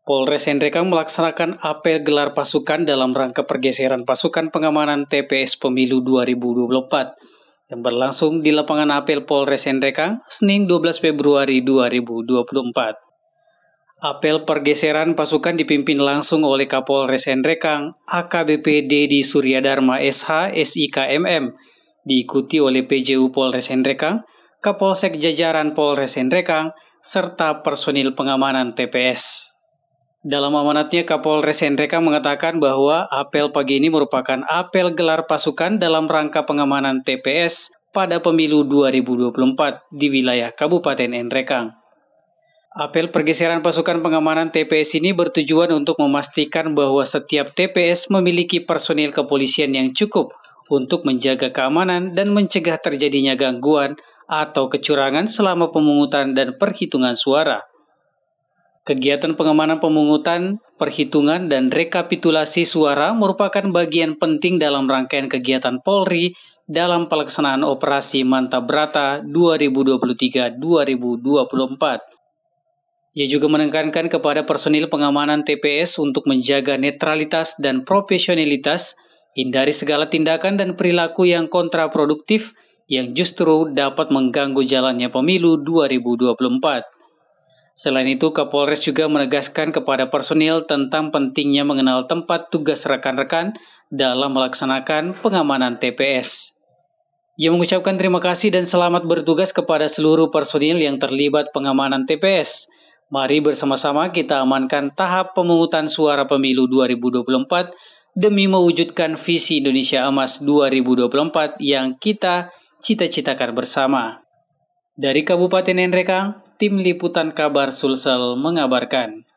Polres Hendrekang melaksanakan apel gelar pasukan dalam rangka pergeseran pasukan pengamanan TPS Pemilu 2024 yang berlangsung di lapangan apel Polres Hendrekang, Senin 12 Februari 2024. Apel pergeseran pasukan dipimpin langsung oleh Kapolres Hendrekang AKBP Dedi Suryadharma SH SIKMM, diikuti oleh PJU Polres Hendrekang, Kapolsek Jajaran Polres Hendrekang, serta personil pengamanan TPS. Dalam amanatnya, Kapolres Hendreka mengatakan bahwa apel pagi ini merupakan apel gelar pasukan dalam rangka pengamanan TPS pada pemilu 2024 di wilayah Kabupaten Endrekang. Apel pergeseran pasukan pengamanan TPS ini bertujuan untuk memastikan bahwa setiap TPS memiliki personil kepolisian yang cukup untuk menjaga keamanan dan mencegah terjadinya gangguan atau kecurangan selama pemungutan dan perhitungan suara. Kegiatan pengamanan pemungutan, perhitungan, dan rekapitulasi suara merupakan bagian penting dalam rangkaian kegiatan Polri dalam pelaksanaan operasi Mantabrata 2023-2024. Ia juga menekankan kepada personil pengamanan TPS untuk menjaga netralitas dan profesionalitas, hindari segala tindakan dan perilaku yang kontraproduktif yang justru dapat mengganggu jalannya pemilu 2024. Selain itu, Kapolres juga menegaskan kepada personil tentang pentingnya mengenal tempat tugas rekan-rekan dalam melaksanakan pengamanan TPS. Ia mengucapkan terima kasih dan selamat bertugas kepada seluruh personil yang terlibat pengamanan TPS. Mari bersama-sama kita amankan tahap pemungutan suara pemilu 2024 demi mewujudkan visi Indonesia Emas 2024 yang kita cita-citakan bersama. Dari Kabupaten Nenrekang, Tim Liputan Kabar Sulsel mengabarkan.